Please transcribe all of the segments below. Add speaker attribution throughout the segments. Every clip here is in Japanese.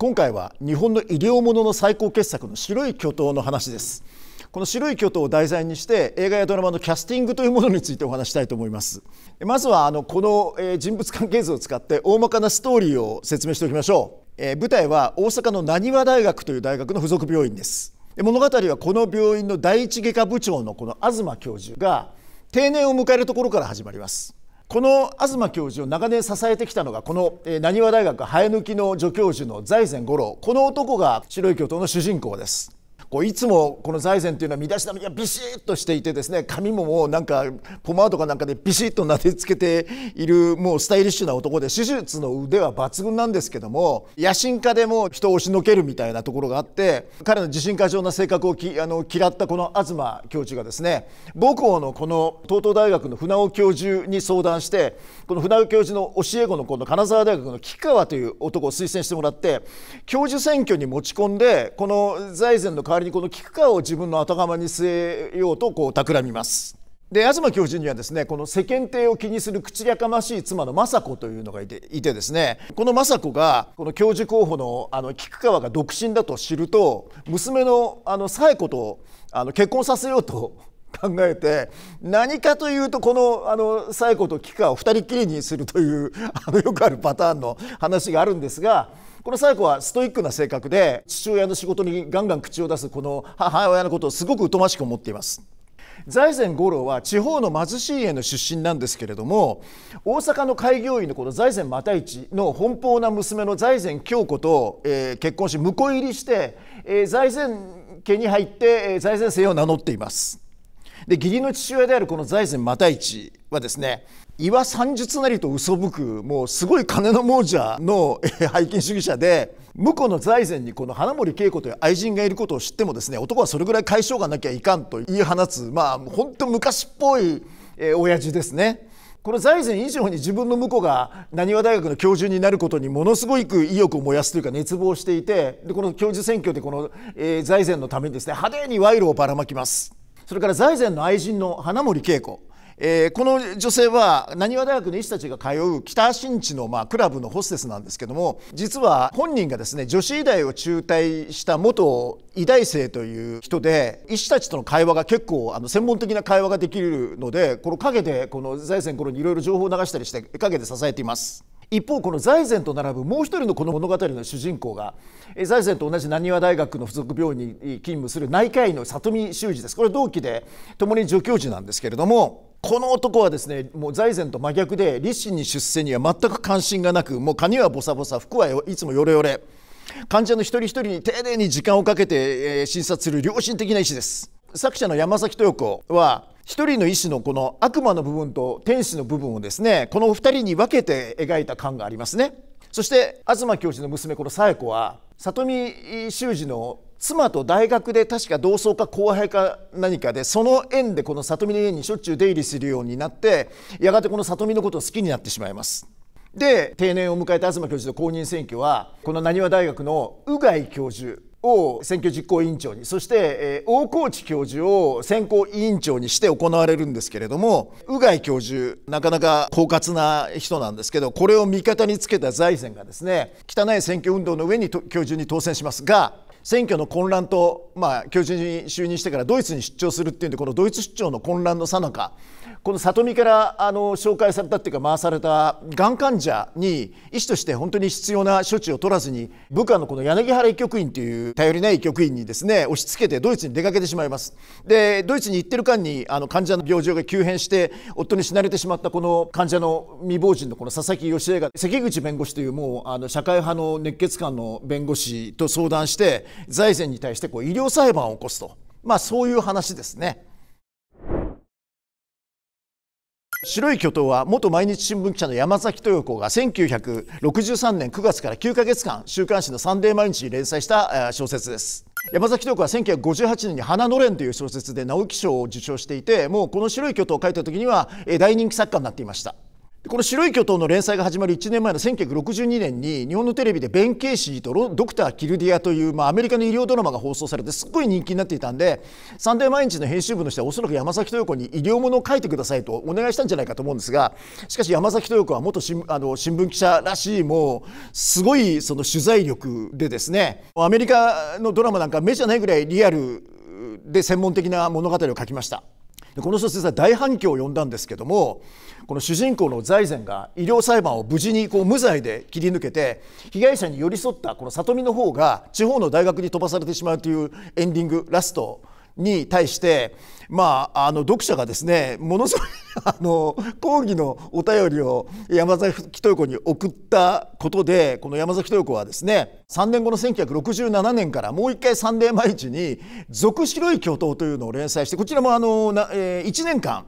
Speaker 1: 今回は日本の医療ものの最高傑作の白い巨塔の話ですこの白い巨塔を題材にして映画やドラマのキャスティングというものについてお話したいと思いますまずはあのこの人物関係図を使って大まかなストーリーを説明しておきましょう、え舞台は大阪の浪速大学という大学の附属病院です物語はこの病院の第一外科部長のこの東教授が定年を迎えるところから始まりますこの東教授を長年支えてきたのがこのなにわ大学生え抜きの助教授の財前五郎この男が白い巨頭の主人公ですこういつもこの財前というのは身だしなみがビシッとしていてですね髪ももうなんかポマードかなんかでビシッとなでつけているもうスタイリッシュな男で手術の腕は抜群なんですけども野心家でも人を押しのけるみたいなところがあって彼の自信過剰な性格をきあの嫌ったこの東教授がですね母校のこの東東大学の船尾教授に相談してこの船尾教授の教え子のこの金沢大学の菊川という男を推薦してもらって教授選挙に持ち込んでこの財前の代わりりにこの菊川を自分の後釜に据えようとこう企みます。で東教授にはですねこの世間体を気にする口やかましい妻の雅子というのがいていてですねこの雅子がこの教授候補のあの菊川が独身だと知ると娘のあの冴子とあの結婚させようと考えて何かというとこのあの冴子と菊川を2人きりにするというあのよくあるパターンの話があるんですが。この佐弥子はストイックな性格で父親の仕事にガンガン口を出すこの母親のことをすごく疎ましく思っています財前五郎は地方の貧しい家の出身なんですけれども大阪の開業医のこの財前又一の奔放な娘の財前京子と、えー、結婚し婿入りして、えー、財前家に入って、えー、財前姓を名乗っていますで義理の父親であるこの財前又一はですね岩三術なりと嘘吹くもうすごい金の亡者の拝金主義者で向こうの財前にこの花森恵子という愛人がいることを知ってもですね男はそれぐらい解消がなきゃいかんと言い放つまあ本当昔っぽい、えー、親父ですね。この財前以上に自分の婿がにわ大学の教授になることにものすごく意欲を燃やすというか熱望していてでこの教授選挙でこの、えー、財前のためにですね派手に賄賂をばらまきますそれから財前の愛人の花森恵子えー、この女性はなにわ大学の医師たちが通う北新地の、まあ、クラブのホステスなんですけども実は本人がですね女子医大を中退した元医大生という人で医師たちとの会話が結構あの専門的な会話ができるのでこの陰でこの財前頃にいろいろ情報を流したりして陰で支えています。一方この財前と並ぶもう一人のこの物語の主人公が財前と同じなにわ大学の附属病院に勤務する内科医の里見修二ですこれ同期で共に助教授なんですけれどもこの男はですねもう財前と真逆で立身に出世には全く関心がなくもう髪はボサボサ服はいつもヨレヨレ患者の一人一人に丁寧に時間をかけて、診察する良心的な医師です作者の山崎豊子は一人の医師のこの悪魔の部分と天使の部分をですねこの二人に分けて描いた感がありますねそして東教授の娘この佐弥子は里見修二の妻と大学で確か同窓か後輩か何かでその縁でこの里見の家にしょっちゅう出入りするようになってやがてこの里見のことを好きになってしまいます。で定年を迎えた東教授の公認選挙はこの浪速大学の鵜飼教授を選挙実行委員長にそして、えー、大河内教授を選考委員長にして行われるんですけれども鵜飼教授なかなか狡猾な人なんですけどこれを味方につけた財前がですね汚い選挙運動の上に教授に当選しますが選挙の混乱と、まあ、教授に就任してからドイツに出張するっていうんでこのドイツ出張の混乱のさなかこの里見からあの紹介されたっていうか回されたがん患者に医師として本当に必要な処置を取らずに部下のこの柳原医局員という頼りない医局員にですね押し付けてドイツに出かけてしまいます。でドイツに行ってる間にあの患者の病状が急変して夫に死なれてしまったこの患者の未亡人のこの佐々木義恵が関口弁護士というもうあの社会派の熱血漢の弁護士と相談して財前に対してこう医療裁判を起こすと、まあ、そういう話ですね。白い巨頭は元毎日新聞記者の山崎豊子が1963年9月から9ヶ月間週刊誌の「サンデー毎日」に連載した小説です。山崎豊子は1958年に「花のれん」という小説で直木賞を受賞していてもうこの「白い巨頭」を書いた時には大人気作家になっていました。この「白い巨頭」の連載が始まる1年前の1962年に日本のテレビで「弁慶師」と「ドクター・キルディア」という、まあ、アメリカの医療ドラマが放送されてすっごい人気になっていたんで「サンデー毎日」の編集部の人はおそらく山崎豊子に医療ものを書いてくださいとお願いしたんじゃないかと思うんですがしかし山崎豊子は元新あの新聞記者らしいもうすごいその取材力でですねアメリカのドラマなんか目じゃないぐらいリアルで専門的な物語を書きました。この小説は大反響を呼んだんですけどもこの主人公の財前が医療裁判を無事にこう無罪で切り抜けて被害者に寄り添ったこの里見の方が地方の大学に飛ばされてしまうというエンディングラストに対して、まあ、あの読者がですねものすごい あの抗議のお便りを山崎豊子に送ったことでこの山崎豊子はですね3年後の1967年からもう一回「サンデー毎日」に「俗白い巨頭」というのを連載してこちらもあのな、えー、1年間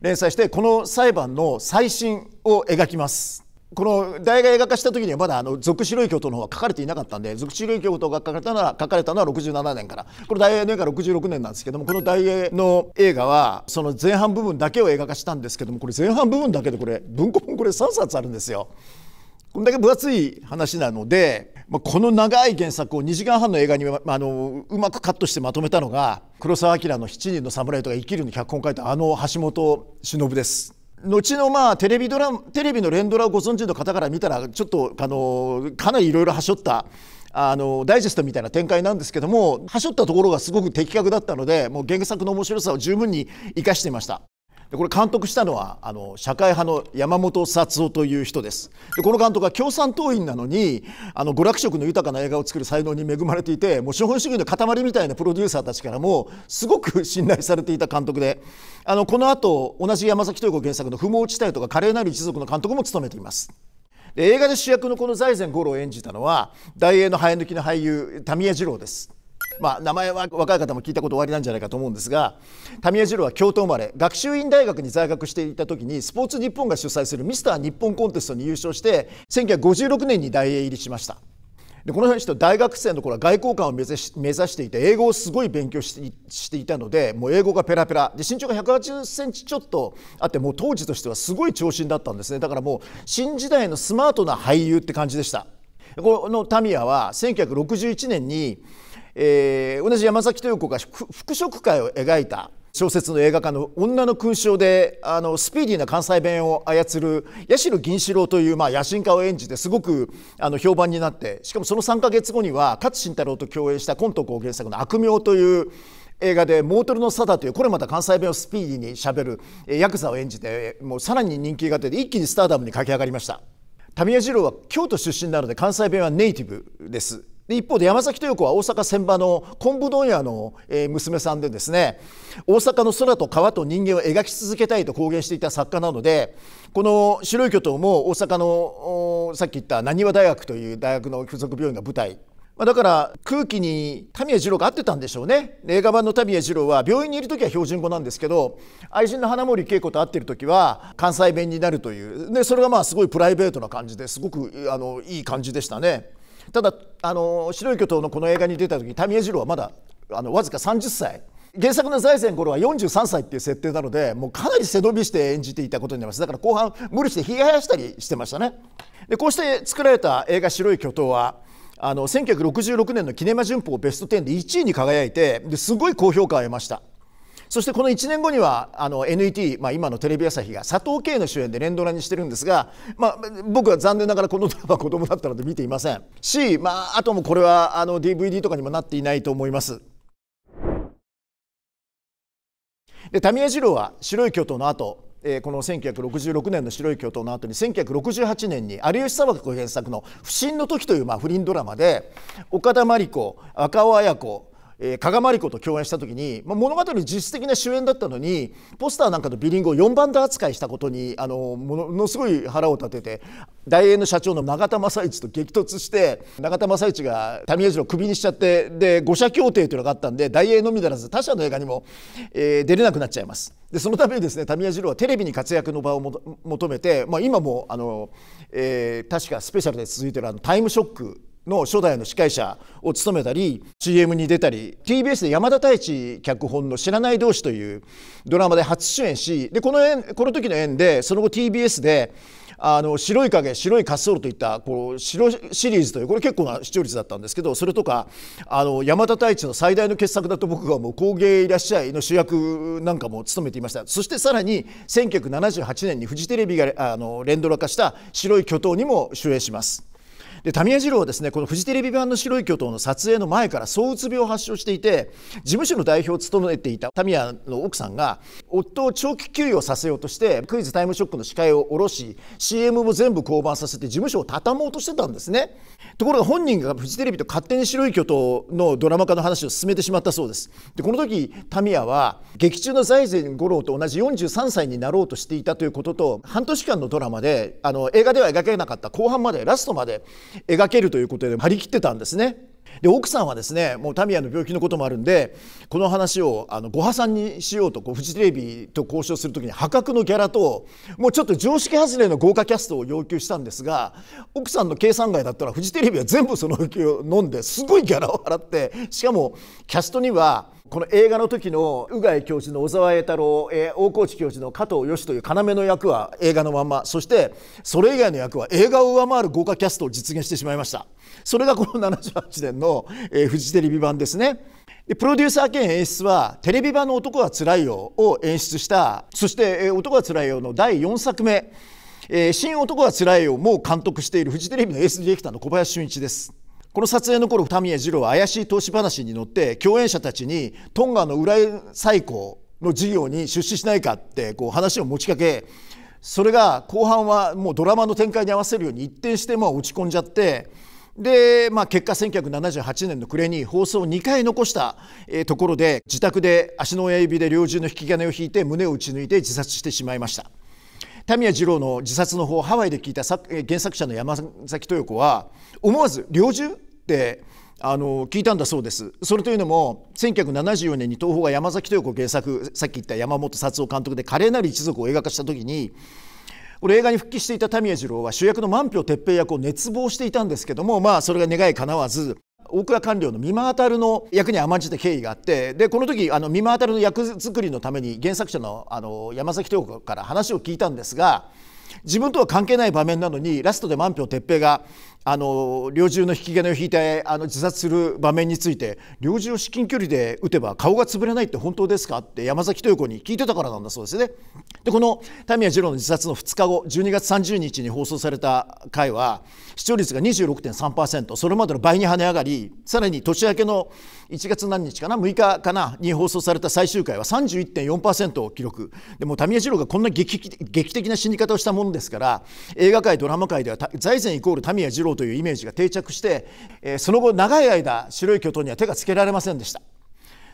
Speaker 1: 連載してこの裁判の最新を描きます。この大が映画化した時にはまだあの属白い教都の方は書かれていなかったんで属白い教都が書かれたのは書かれたのは67年からこれ大の映画66年なんですけどもこの大映の映画はその前半部分だけを映画化したんですけどもこれ前半部分だけでこれ文庫本これ3冊あるんですよ。これだけ分厚い話なので、まあ、この長い原作を2時間半の映画に、まあ、あのうまくカットしてまとめたのが黒澤明の「七人の侍」とか「生きる」の脚本を書いたあの橋本忍です。後のまあテレビドラテレビの連ドラをご存知の方から見たらちょっとあのかなりいろいろはしょったあのダイジェストみたいな展開なんですけどもはしょったところがすごく的確だったのでもう原作の面白さを十分に生かしていました。でこれ監督したのはあの社会派の山本 s 夫という人ですでこの監督は共産党員なのにあの娯楽色の豊かな映画を作る才能に恵まれていてもう資本主義の塊みたいなプロデューサーたちからもすごく信頼されていた監督であのこの後同じ山崎豊子原作の「不毛地帯」とか「華麗なる一族」の監督も務めています。で映画で主役のこの財前五郎を演じたのは大英の生え抜きの俳優民江二郎ですまあ、名前は若い方も聞いたことおありなんじゃないかと思うんですがミヤ二郎は京都生まれ学習院大学に在学していた時にスポーツ日本が主催するミスター日本コンテストに優勝して1956年に大英入りしましたでこの人大学生の頃は外交官を目指し目指していて英語をすごい勉強していたのでもう英語がペラペラで身長が1 8 0ンチちょっとあってもう当時としてはすごい長身だったんですねだからもう新時代のスマートな俳優って感じでしたこのタミヤは1961年にえー、同じ山崎豊子が服飾会を描いた小説の映画化の「女の勲章で」あのスピーディーな関西弁を操る八代銀四郎という、まあ、野心家を演じてすごくあの評判になってしかもその3か月後には勝新太郎と共演したコントを原作の「悪名」という映画で「モートルのサというこれまた関西弁をスピーディーにしゃべるヤクザを演じてもうさらに人気が出て一気にスターダムに駆け上がりました。民谷二郎は京都出身なので関西弁はネイティブですで一方で山崎豊子は大阪船場の昆布問屋の娘さんでですね大阪の空と川と人間を描き続けたいと公言していた作家なのでこの「白い巨頭」も大阪のさっき言った浪わ大学という大学の附属病院の舞台だから空気に田宮二郎が合ってたんでしょうね映画版の田宮二郎は病院にいる時は標準語なんですけど愛人の花森恵子と会ってる時は関西弁になるというでそれがまあすごいプライベートな感じですごくあのいい感じでしたね。ただあの白い巨頭のこの映画に出た時民江次郎はまだあのわずか30歳原作の財前五頃は43歳っていう設定なのでもうかなり背伸びして演じていたことになりますだから後半無理してひやしたりしてましたねでこうして作られた映画「白い巨頭は」あの1966年のキネマ旬報ベスト10で1位に輝いてですごい高評価を得ましたそしてこの1年後にはあの NET、まあ、今のテレビ朝日が佐藤圭の主演で連ドラにしてるんですが、まあ、僕は残念ながらこのドラマ子供だったので見ていませんし、まあ、あともこれはあの DVD とかにもなっていないと思います。で田宮二郎は白い巨頭の後えこの1966年の「白い巨頭」の後に1968年に有吉佐和子原作の「不審の時」というまあ不倫ドラマで岡田真理子若尾綾子えー、加賀まりこと共演した時に、まあ、物語実質的な主演だったのにポスターなんかのビリングを4番で扱いしたことにあのものすごい腹を立てて大英の社長の永田正一と激突して永田正一が民江次郎をクビにしちゃってで五社協定というのがあったんで大英のみならず他社の映画にも、えー、出れなくなっちゃいます。でそのためにですね民江次郎はテレビに活躍の場を求めて、まあ、今もあの、えー、確かスペシャルで続いてるあのタイムショックの初代の司会者を務めたり CM に出たり TBS で山田太一脚本の「知らない同士」というドラマで初主演しでこの縁この時の縁でその後 TBS であの白い影白い滑走路といったこう白シリーズというこれ結構な視聴率だったんですけどそれとかあの山田太一の最大の傑作だと僕がもう「工芸いらっしゃい」の主役なんかも務めていましたそしてさらに1978年にフジテレビがあの連ドラ化した「白い巨頭」にも主演します。でタミ二郎はですねこのフジテレビ版の「白い巨塔」の撮影の前から躁うつ病を発症していて事務所の代表を務めていたタミヤの奥さんが夫を長期休養させようとして「クイズタイムショック」の司会を下ろし CM も全部降板させて事務所を畳もうとしてたんですねところが本人がフジテレビと勝手に「白い巨塔」のドラマ化の話を進めてしまったそうですでこの時タミヤは劇中の財前五郎と同じ43歳になろうとしていたということと半年間のドラマであの映画では描けなかった後半までラストまで描けるということで張り切ってたんですね。で奥さんはですねもうタミヤの病気のこともあるんでこの話をあのご破算にしようとこうフジテレビと交渉する時に破格のギャラともうちょっと常識外れの豪華キャストを要求したんですが奥さんの計算外だったらフジテレビは全部その浮きを飲んですごいギャラを払ってしかもキャストにはこの映画の時の宇賀教授の小沢栄太郎、えー、大河内教授の加藤義という要の役は映画のままそしてそれ以外の役は映画を上回る豪華キャストを実現してしまいましたそれがこの78年の、えー、フジテレビ版ですねでプロデューサー兼演出はテレビ版の「男はつらいよ」を演出したそして「えー、男はつらいよ」の第4作目「えー、新男はつらいよ」も監督しているフジテレビのエースディレクターの小林俊一です。この撮影の頃、タミヤ二郎は怪しい投資話に乗って共演者たちにトンガの裏最高の事業に出資しないかってこう話を持ちかけそれが後半はもうドラマの展開に合わせるように一転してまあ落ち込んじゃってで、まあ、結果1978年の暮れに放送を2回残したところで自宅で足の親指で猟銃の引き金を引いて胸を打ち抜いて自殺してしまいました。田宮二郎の自殺の方ハワイで聞いた原作者の山崎豊子は思わず猟銃ってあの聞いたんだそうですそれというのも1974年に東宝が山崎豊子原作さっき言った山本達夫監督で「華麗なる一族」を映画化した時にこれ映画に復帰していた田宮二郎は主役の万票哲平役を熱望していたんですけどもまあそれが願い叶わず大倉官僚の三馬渉の役に甘んじた経緯があってでこの時あの三馬渉の役作りのために原作者のあの山崎豊子から話を聞いたんですが自分とは関係ない場面なのにラストで万票哲平があの猟銃の引き金を引いてあの自殺する場面について猟銃を至近距離で撃てば顔が潰れないって本当ですかって山崎豊子に聞いてたからなんだそうですね。でこの田宮二郎の自殺の2日後12月30日に放送された回は視聴率が26.3%それまでの倍に跳ね上がりさらに年明けの1月何日かな6日かなに放送された最終回は31.4%を記録でも田宮二郎がこんな劇的な死に方をしたものですから映画界ドラマ界では財前イコール田宮二郎というイメージが定着して、その後長い間白い巨塔には手がつけられませんでした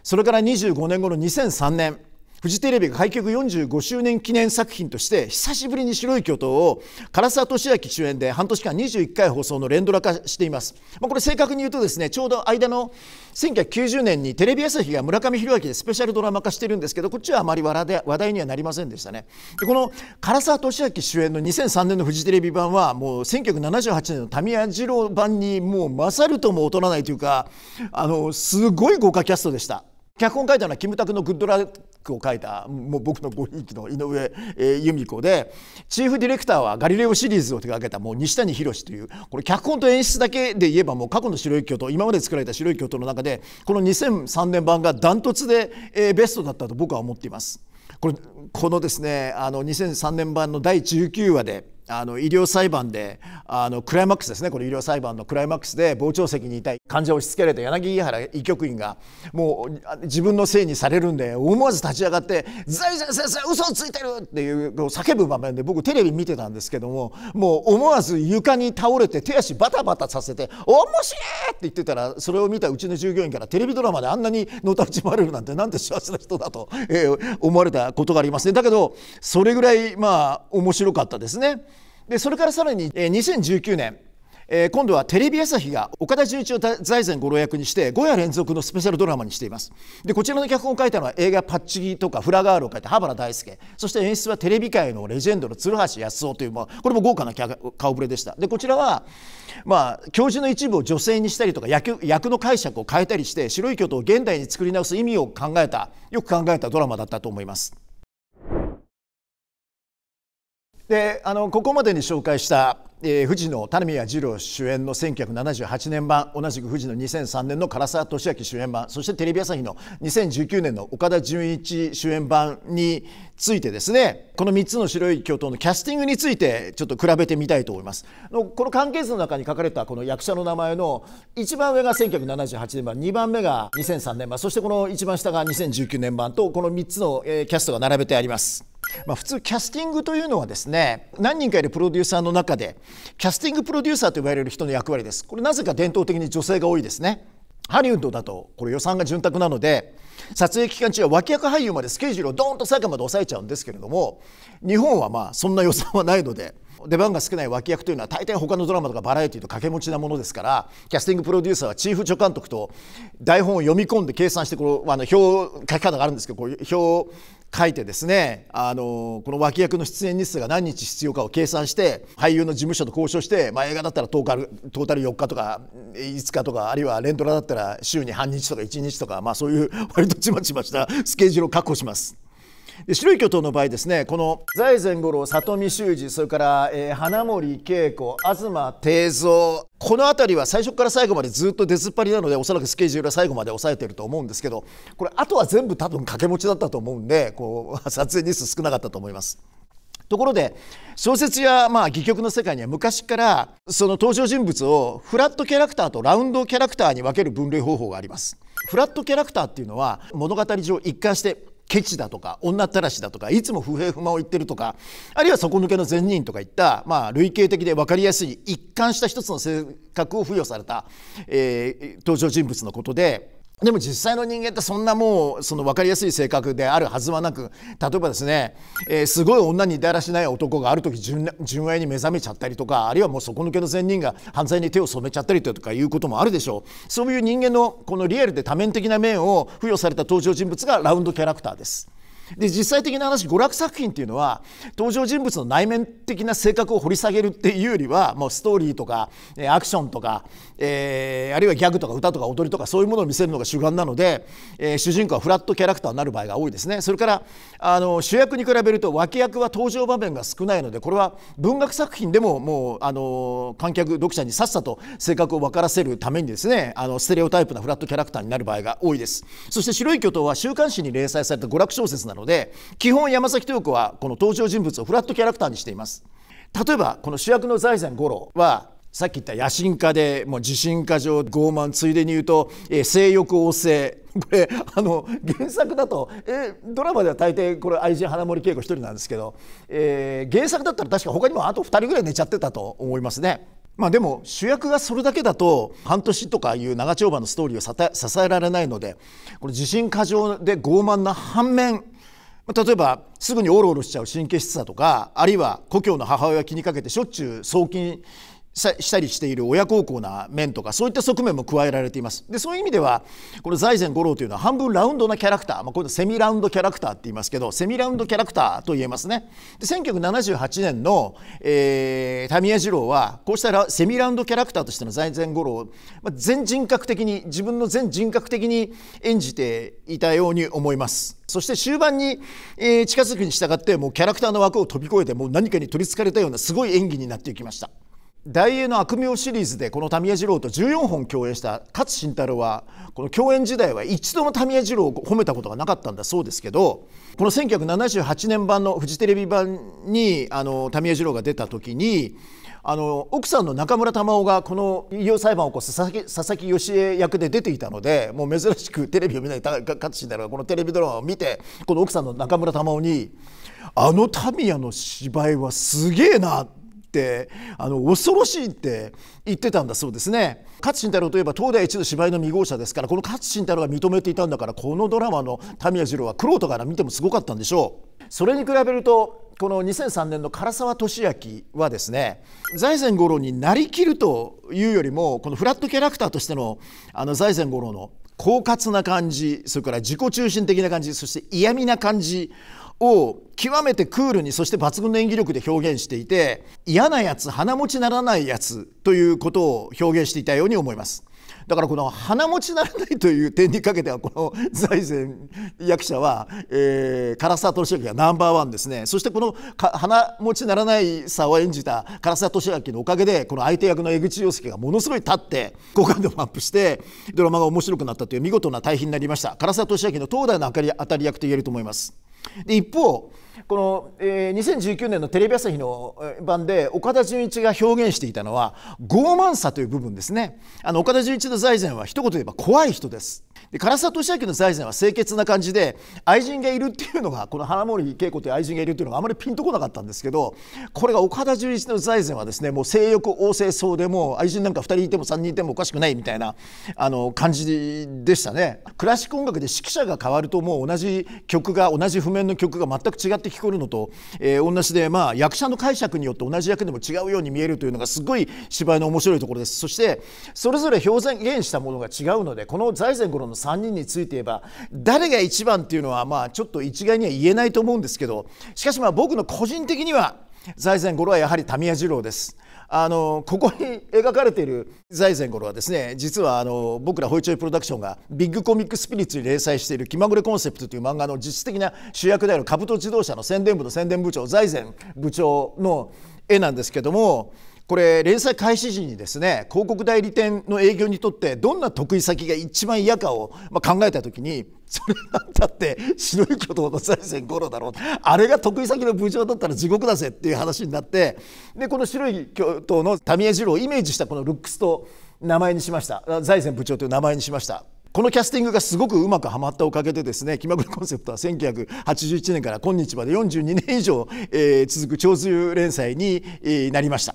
Speaker 1: それから25年後の2003年フジテレビが開局45周年記念作品として久しぶりに「白い巨塔」を唐沢俊明主演で半年間21回放送の連ドラ化しています、まあ、これ正確に言うとですねちょうど間の1990年にテレビ朝日が村上弘明でスペシャルドラマ化してるんですけどこっちはあまり話題にはなりませんでしたねでこの唐沢俊明主演の2003年のフジテレビ版はもう1978年の民谷二郎版にもう勝るとも劣らないというかあのすごい豪華キャストでした脚本書いたのはキムタクのグッドラを書いたもう僕のごひいの井上、由美子でチーフディレクターは「ガリレオ」シリーズを手掛けたもう西谷宏というこれ脚本と演出だけで言えばもう過去の白い巨頭今まで作られた白い巨頭の中でこの2003年版がダントツで、ベストだったと僕は思っています。これこのですねあの2003年版の第19話であの医療裁判であのクライマックスですねこれ医療裁判のクライマックスで傍聴席にいた患者を押し付けられた柳原医局員がもう自分のせいにされるんで思わず立ち上がって「財前先生嘘をついてる!」っていう叫ぶ場面で僕テレビ見てたんですけどももう思わず床に倒れて手足バタバタさせて「面白い!」って言ってたらそれを見たうちの従業員からテレビドラマであんなにのたうち回れるなんてなんて幸せな人だと、えー、思われたことがありますねだけどそれぐらいまあ面白かったですね。でそれからさらに、えー、2019年え今度はテレビ朝日が岡田准一を財前五郎役にして5夜連続のスペシャルドラマにしていますでこちらの脚本を書いたのは映画「パッチギ」とか「フラガール」を書いた羽原大輔そして演出はテレビ界のレジェンドの鶴橋康夫というこれも豪華な顔ぶれでしたでこちらはまあ教授の一部を女性にしたりとか役役の解釈を変えたりして白い巨頭を現代に作り直す意味を考えたよく考えたドラマだったと思います。であのここまでに紹介したえー、富士の宮二郎主演の1978年版同じく藤野2003年の唐沢俊明主演版そしてテレビ朝日の2019年の岡田准一主演版についてですねこの3つの白い巨頭のキャスティングについてちょっと比べてみたいと思いますこの関係図の中に書かれたこの役者の名前の一番上が1978年版2番目が2003年版そしてこの一番下が2019年版とこの3つのキャストが並べてあります。まあ、普通キャスティングというのはですね何人かいるプロデューサーの中でキャスティングプロデューサーと呼ばれる人の役割ですこれなぜか伝統的に女性が多いですねハリウッドだとこれ予算が潤沢なので撮影期間中は脇役俳優までスケジュールをドーンと最後まで抑えちゃうんですけれども日本はまあそんな予算はないので出番が少ない脇役というのは大体他のドラマとかバラエティーと掛け持ちなものですからキャスティングプロデューサーはチーフ助監督と台本を読み込んで計算してこのあの表書き方があるんですけどこう表書いてですねあのこの脇役の出演日数が何日必要かを計算して俳優の事務所と交渉して、まあ、映画だったらトータル4日とか5日とかあるいはレンドラだったら週に半日とか1日とか、まあ、そういう割とちまちましたスケジュールを確保します。で白い巨頭の場合ですねこの財前五郎里見修二それから、えー、花森恵子東定蔵この辺りは最初から最後までずっと出ずっぱりなのでおそらくスケジュールは最後まで抑えてると思うんですけどこれあとは全部多分掛け持ちだったと思うんでこう撮影日数少なかったと思います。ところで小説やまあ戯曲の世界には昔からその登場人物をフラットキャラクターとラウンドキャラクターに分ける分類方法があります。フラットキャラクターっていうのは物語上一貫してケチだとか女たらしだとかいつも不平不満を言ってるとかあるいは底抜けの善人とかいった、まあ、類型的で分かりやすい一貫した一つの性格を付与された、えー、登場人物のことででも実際の人間ってそんなもうその分かりやすい性格であるはずはなく例えばですね、えー、すごい女にだらしない男がある時純愛に目覚めちゃったりとかあるいはもう底抜けの善人が犯罪に手を染めちゃったりとかいうこともあるでしょうそういう人間のこのリアルで多面的な面を付与された登場人物がラウンドキャラクターです。で実際的な話娯楽作品っていうのは登場人物の内面的な性格を掘り下げるっていうよりはもうストーリーとかアクションとか、えー、あるいはギャグとか歌とか踊りとかそういうものを見せるのが主眼なので、えー、主人公はフラットキャラクターになる場合が多いですねそれからあの主役に比べると脇役は登場場面が少ないのでこれは文学作品でももうあの観客読者にさっさと性格を分からせるためにですねあのステレオタイプなフラットキャラクターになる場合が多いですそして「白い巨頭」は週刊誌に連載された娯楽小説なのので基本山崎豊子はこの登場人物をフラットキャラクターにしています例えばこの主役の財前五郎はさっき言った野心家でもう自信家上傲慢ついでに言うと、えー、性欲旺盛これあの原作だと、えー、ドラマでは大抵これ愛人花森恵子一人なんですけど、えー、原作だったら確か他にもあと2人ぐらい寝ちゃってたと思いますね。まあでも主役がそれだけだと半年とかいう長丁場のストーリーを支えられないのでこれ自信過剰で傲慢な反面例えばすぐにオロオロしちゃう神経質さとかあるいは故郷の母親気にかけてしょっちゅう送金したりしている親孝行な面とかそういった側面も加えられていますでそういう意味ではこの財前五郎というのは半分ラウンドなキャラクター、まあ、こうういのセミラウンドキャラクターって言いますけどセミラウンドキャラクターと言えますねで1978年の、えー、タミヤ二郎はこうしたセミラウンドキャラクターとしての財前五郎を、まあ、全人格的に自分の全人格的に演じていたように思いますそして終盤に、えー、近づくに従ってもうキャラクターの枠を飛び越えてもう何かに取りつかれたようなすごい演技になっていきました。大英の悪名シリーズでこの民谷二郎と14本共演した勝新太郎はこの共演時代は一度も民谷二郎を褒めたことがなかったんだそうですけどこの1978年版のフジテレビ版にあの民谷二郎が出た時にあの奥さんの中村玉緒がこの医療裁判を起こす佐々木佐々木義恵役で出ていたのでもう珍しくテレビを見ない勝新太郎がこのテレビドラマを見てこの奥さんの中村玉緒に「あの民谷の芝居はすげえな」って。ってあの恐ろしいって言ってたんだそうですね勝新太郎といえば東大一の芝居の未合者ですからこの勝新太郎が認めていたんだからこのドラマの田宮二郎は苦労とから見てもすごかったんでしょうそれに比べるとこの2003年の唐沢俊明はですね財前五郎になりきるというよりもこのフラットキャラクターとしてのあの財前五郎の狡猾な感じそれから自己中心的な感じそして嫌味な感じを極めてクールにそして抜群の演技力で表現していて嫌なやつ鼻持ちならないやつということを表現していたように思いますだからこの鼻持ちならないという点にかけてはこの財前役者は、えー、唐沢俊明がナンバーワンですねそしてこの鼻持ちならないさを演じた唐沢俊明のおかげでこの相手役の江口洋介がものすごい立って好感度もアップしてドラマが面白くなったという見事な対比になりました唐沢俊明の東大の明かり当たり役と言えると思います。で一方この、えー、2019年のテレビ朝日の版で岡田准一が表現していたのは傲慢さという部分ですねあの岡田准一の財前は一言で言えば怖い人ですで唐沢俊明の財前は清潔な感じで愛人がいるっていうのがこの花森恵子という愛人がいるっていうのがあまりピンとこなかったんですけどこれが岡田准一の財前はですねもう性欲旺盛そうでもう愛人なんか2人いても3人いてもおかしくないみたいなあの感じでしたねクラシック音楽で指揮者が変わるともう同じ曲が同じ譜面の曲が全く違って聞こえるのと、えー、同じで、まあ、役者の解釈によって同じ役でも違うように見えるというのがすごい芝居の面白いところですそしてそれぞれ表現したものが違うのでこの財前五郎の3人について言えば誰が一番っていうのは、まあ、ちょっと一概には言えないと思うんですけどしかしまあ僕の個人的には財前五郎はやはり民谷二郎です。あのここに描かれている財前頃はですね実はあの僕らホイチョイプロダクションがビッグコミックスピリッツに連載している「気まぐれコンセプト」という漫画の実質的な主役であるト自動車の宣伝部の宣伝部長財前部長の絵なんですけどもこれ連載開始時にですね広告代理店の営業にとってどんな得意先が一番嫌かを、まあ、考えた時にそれなだって白い巨頭の財前五郎だろうあれが得意先の部長だったら地獄だぜっていう話になってでこの白い巨頭の民江二郎をイメージしたこのルックスと名前にしました財前部長という名前にしました。このキャスティングがすごくうまくはまったおかげでですね「気まぐれコンセプト」は1981年から今日まで42年以上、えー、続く長寿連載に、えー、なりました。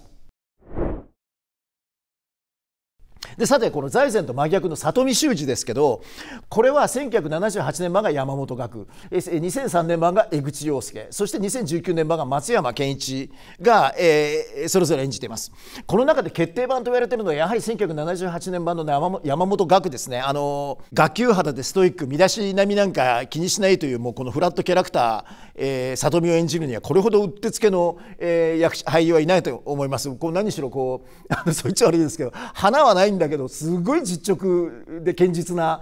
Speaker 1: でさてこの財前と真逆の里見修二ですけどこれは1978年版が山本学2003年版が江口洋介そして2019年版が松山健一が、えー、それぞれ演じていますこの中で決定版と言われているのはやはり1978年版の山本学ですねあの学級肌でストイック身だし並みなんか気にしないというもうこのフラットキャラクター、えー、里見を演じるにはこれほどうってつけの、えー、役俳優はいないと思いますこう何しろこうあのそいつ悪いですけど花はないんだけどすごい実直で堅実な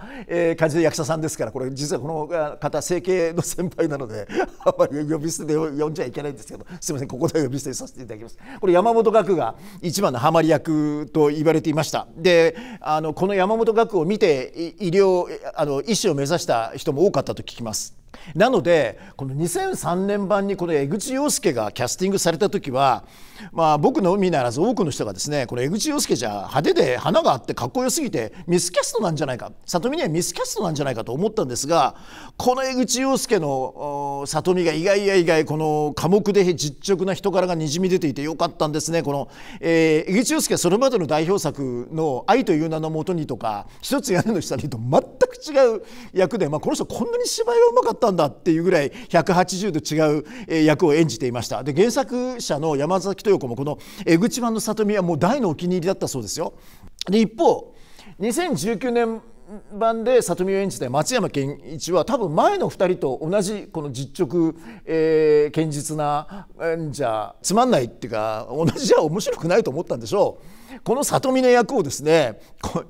Speaker 1: 感じで役者さんですからこれ実はこの方整形の先輩なのであまり呼び捨てで呼んじゃいけないんですけどすみませんここで呼び捨てさせていただきますこれ山本岳が一番のハマり役と言われていましたであのこの山本岳を見て医療あの医師を目指した人も多かったと聞きます。なのでこの2003年版にこの江口洋介がキャスティングされた時は、まあ、僕のみならず多くの人がですねこの江口洋介じゃ派手で花があってかっこよすぎてミスキャストなんじゃないか里見にはミスキャストなんじゃないかと思ったんですがこの江口洋介の里見が意外や意外この寡黙で実直な人柄がにじみ出ていてよかったんですねこの、えー、江口洋介はそれまでの代表作の「愛という名のもとに」とか「一つ屋根の下に」と全く違う役で、まあ、この人こんなに芝居がうまかったったんだっていうぐらい180度違う役を演じていましたで原作者の山崎豊子もこの「江口版の里見」はもう大のお気に入りだったそうですよで一方2019年版で里見を演じた松山健一は多分前の2人と同じこの実直、えー、堅実なじゃつまんないっていうか同じじゃ面白くないと思ったんでしょうこの里見の役をですね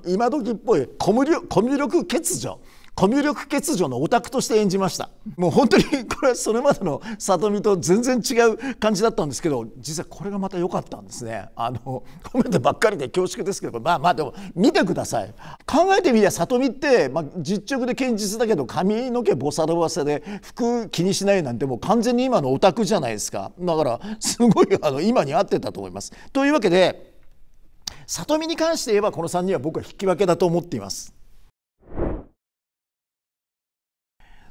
Speaker 1: 今時っぽいコミュ力欠如コミュ力欠如のオタクとして演じましたもう本当にこれはそれまでの里見と全然違う感じだったんですけど実はこれがまた良かったんですねあの褒めてばっかりで恐縮ですけどまあまあでも見てください考えてみりゃ里見って、まあ、実直で堅実だけど髪の毛ボサロバサで服気にしないなんてもう完全に今のオタクじゃないですかだからすごいあの今に合ってたと思いますというわけで里見に関して言えばこの3人は僕は引き分けだと思っています。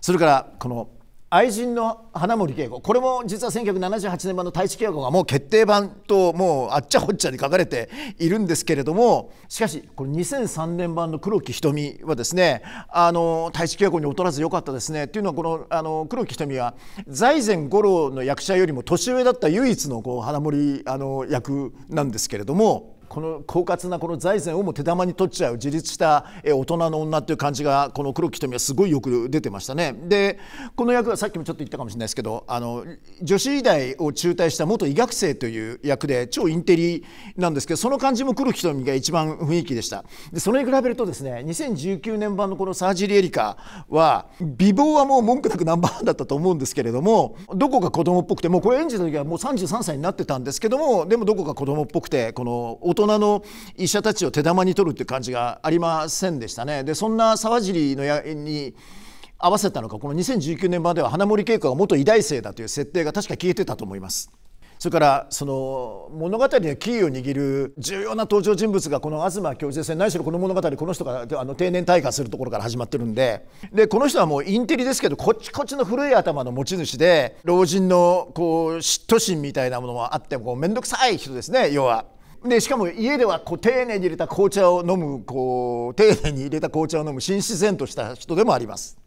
Speaker 1: それからこの愛人の花森慶子これも実は1978年版の太一慶子がもう決定版ともうあっちゃほっちゃに書かれているんですけれどもしかしこれ2003年版の黒木瞳はですねあの太一慶子に劣らず良かったですねっていうのはこのあの黒木瞳は財前五郎の役者よりも年上だった唯一のこう花森あの役なんですけれども。この狡猾なこの財前をも手玉に取っちゃう自立した大人の女という感じがこの黒木瞳はすごいよく出てましたね。でこの役はさっきもちょっと言ったかもしれないですけどあの女子医大を中退した元医学生という役で超インテリなんですけどその感じも黒木瞳が一番雰囲気でした。でそれに比べるとですね2019年版のこのサージリエリカは美貌はもう文句なくナンバーワンだったと思うんですけれどもどこか子供っぽくてもうこれ演じた時はもう33歳になってたんですけどもでもどこか子供っぽくてこの大人人の医者たちを手玉に取るって感じがありませんでしたね。でそんな沢尻のやに合わせたのかこの2019年までは花森恵子が元医大生だという設定が確か消えてたと思います。それからその物語のキーを握る重要な登場人物がこの東教授ですね何しろこの物語この人があの定年退化するところから始まってるんででこの人はもうインテリですけどこっちこっちの古い頭の持ち主で老人のこう嫉妬心みたいなものもあって面倒くさい人ですね要は。でしかも家ではこう丁寧に入れた紅茶を飲むこう丁寧に入れた紅茶を飲む紳士然とした人でもあります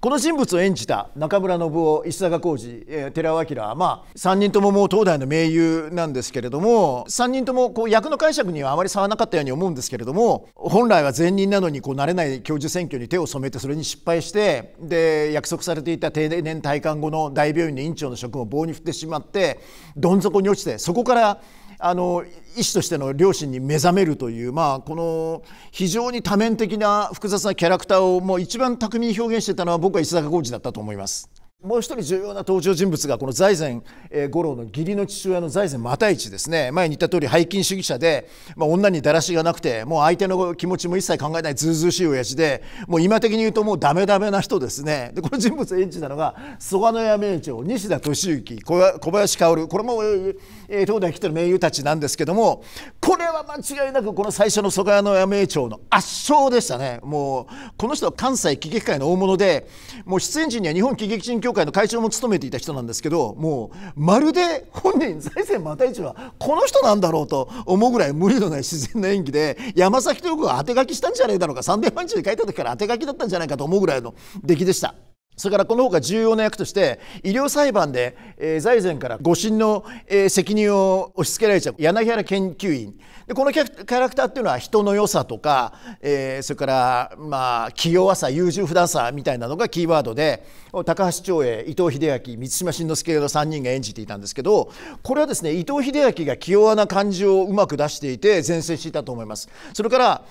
Speaker 1: この人物を演じた中村信夫石坂浩二、えー、寺尾明はまあ3人とももう東大の名優なんですけれども3人ともこう役の解釈にはあまり差はなかったように思うんですけれども本来は前任なのにこう慣れない教授選挙に手を染めてそれに失敗してで約束されていた定年退官後の大病院の院長の職を棒に振ってしまってどん底に落ちてそこからあの医師としての両親に目覚めるという、まあ、この非常に多面的な複雑なキャラクターをもう一番巧みに表現してたのは僕は石坂浩二だったと思います。もう一人重要な登場人物がこの財前五郎の義理の父親の財前又一ですね前に言った通り背筋主義者で、まあ、女にだらしがなくてもう相手の気持ちも一切考えないずうずうしい親父でもう今的に言うともうダメダメな人ですねでこの人物を演じたのが曽我屋名長西田敏行小林薫これもえー、東大来てる名優たちなんですけどもこれは間違いなくこの最初の曽我の名町の圧勝でしたねもうこの人は関西喜劇界の大物でもう出演時には日本喜劇人協会の会長も務めていた人なんですけどもうまるで本人財政又一はこの人なんだろうと思うぐらい無理のない自然な演技で山崎と子が当て書きしたんじゃないだろうか3年半中で書いた時から当て書きだったんじゃないかと思うぐらいの出来でした。それからこのほか重要な役として医療裁判で、え財前から誤審の、え責任を押し付けられちゃう柳原研究員でこのキャラクターっていうのは人の良さとか、えー、それからまあ器用さ優柔不断さみたいなのがキーワードで高橋長英伊藤英明満島慎之介の3人が演じていたんですけどこれはですね伊藤英明が器用な感じをうまく出していて前線していたと思います。それから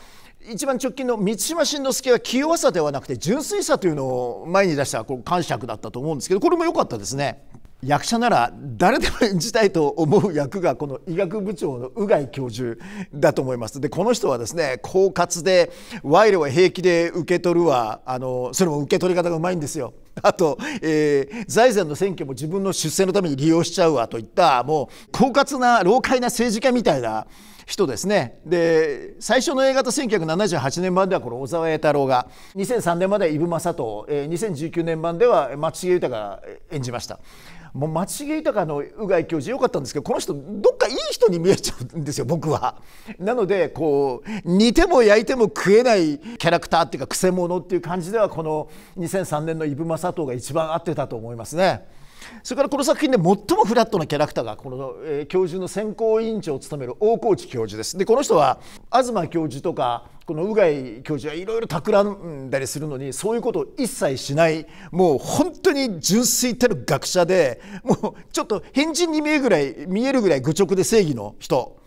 Speaker 1: 一番直近の満島真之介は器用さではなくて純粋さというのを前に出したこう感触だったと思うんですけどこれも良かったですね。役者なら誰でも演じたいと思う役がこの医学部長の宇飼教授だと思いますでこの人はですね狡猾で賄賂は平気で受け取るわあのそれも受け取り方がうまいんですよ あと、えー、財前の選挙も自分の出世のために利用しちゃうわといったもう狡猾な老快な政治家みたいな人ですねで最初の映画と1978年版ではこの小沢栄太郎が2003年までは伊武雅人、えー、2019年版では松重豊が演じました。もう松重豊の宇飼教授よかったんですけどこの人どっかいい人に見えちゃうんですよ僕は。なのでこう煮ても焼いても食えないキャラクターっていうかくせ者っていう感じではこの2003年の伊武雅佐藤が一番合ってたと思いますね。それからこの作品で最もフラットなキャラクターがこの、えー、教授の選考委員長を務める大河内教授です。でこの人は東教授とかこの宇飼教授はいろいろ企んだりするのにそういうことを一切しないもう本当に純粋たる学者でもうちょっと変人に見えるぐらい見えるぐらい愚直で正義の人。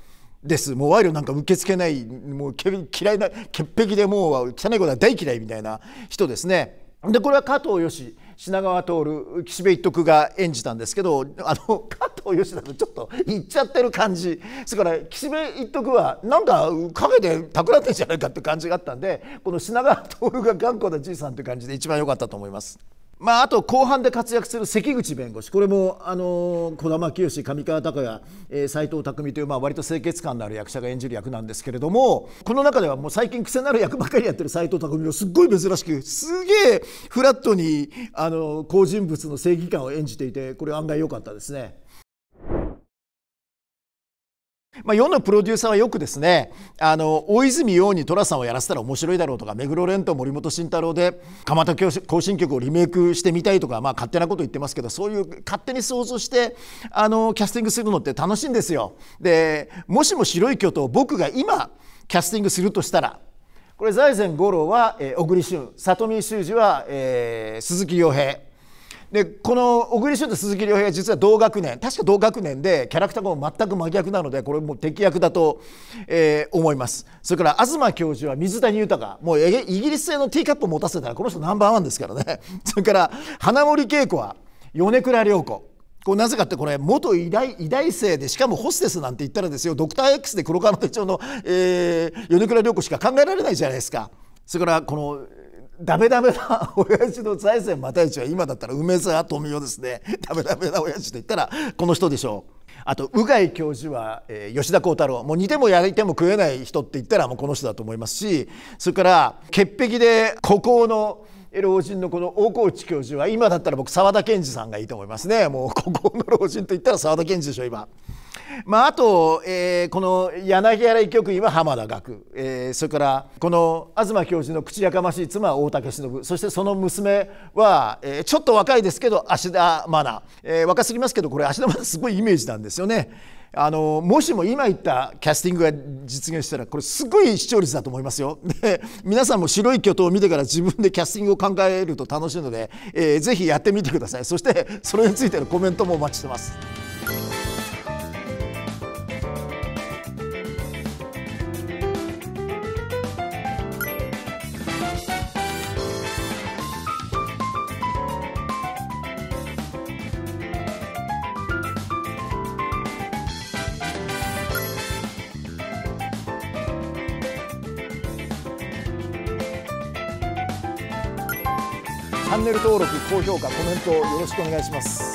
Speaker 1: ですもう賄賂なんか受け付けないもう嫌いな潔癖でもう汚いことは大嫌いみたいな人ですね。でこれは加藤よし品川徹岸辺一徳が演じたんですけどあの 加藤義だとちょっと言っちゃってる感じそれから岸辺一徳はなんか陰で企ってんじゃないかって感じがあったんでこの品川徹が頑固なじいさんという感じで一番良かったと思います。まあ、あと後半で活躍する関口弁護士、これもあの児玉清、上川隆也、えー、藤匠という、まあ割と清潔感のある役者が演じる役なんですけれども、この中ではもう最近、癖のある役ばっかりやってる斎藤匠をすっごい珍しく、すげえフラットにあの好人物の正義感を演じていて、これ、案外良かったですね。まあ、世のプロデューサーはよくですねあの大泉洋に寅さんをやらせたら面白いだろうとか目黒蓮と森本慎太郎で蒲田行進曲をリメイクしてみたいとか、まあ、勝手なこと言ってますけどそういう勝手に想像してあのキャスティングするのって楽しいんですよ。でもしも白い巨頭僕が今キャスティングするとしたらこれ財前五郎は、えー、小栗旬里見修二は、えー、鈴木亮平。でこの小栗旬と鈴木亮平は実は同学年確か同学年でキャラクターが全く真逆なのでこれも敵役だと、えー、思いますそれから東教授は水谷豊もうイギリス製のティーカップを持たせたらこの人ナンバーワンですからね それから花森恵子は米倉涼子こうなぜかってこれ元医大医大生でしかもホステスなんて言ったらですよドクター X で黒川の手帳の、えー、米倉涼子しか考えられないじゃないですか。それからこのダメダメな 親父の財政又一は今だったら梅沢富美男ですねダメダメな親父と言ったらこの人でしょうあと鵜飼教授は、えー、吉田幸太郎もう煮ても焼いても食えない人って言ったらもうこの人だと思いますしそれから潔癖で孤高の老人のこの大河内教授は今だったら僕澤田研二さんがいいと思いますねもう孤高の老人と言ったら沢田研二でしょ今。まあ、あと、えー、この柳原医局員は浜田学、えー、それからこの東教授の口やかましい妻は大竹しのぶそしてその娘は、えー、ちょっと若いですけど芦田愛菜、えー、若すぎますけどこれ芦田愛菜すごいイメージなんですよね。あのもしも今言ったキャスティングが実現したらこれすごい視聴率だと思いますよ。で皆さんも白い巨頭を見てから自分でキャスティングを考えると楽しいので、えー、ぜひやってみてくださいそしてそれについてのコメントもお待ちしてます。評価コメントよろしくお願いします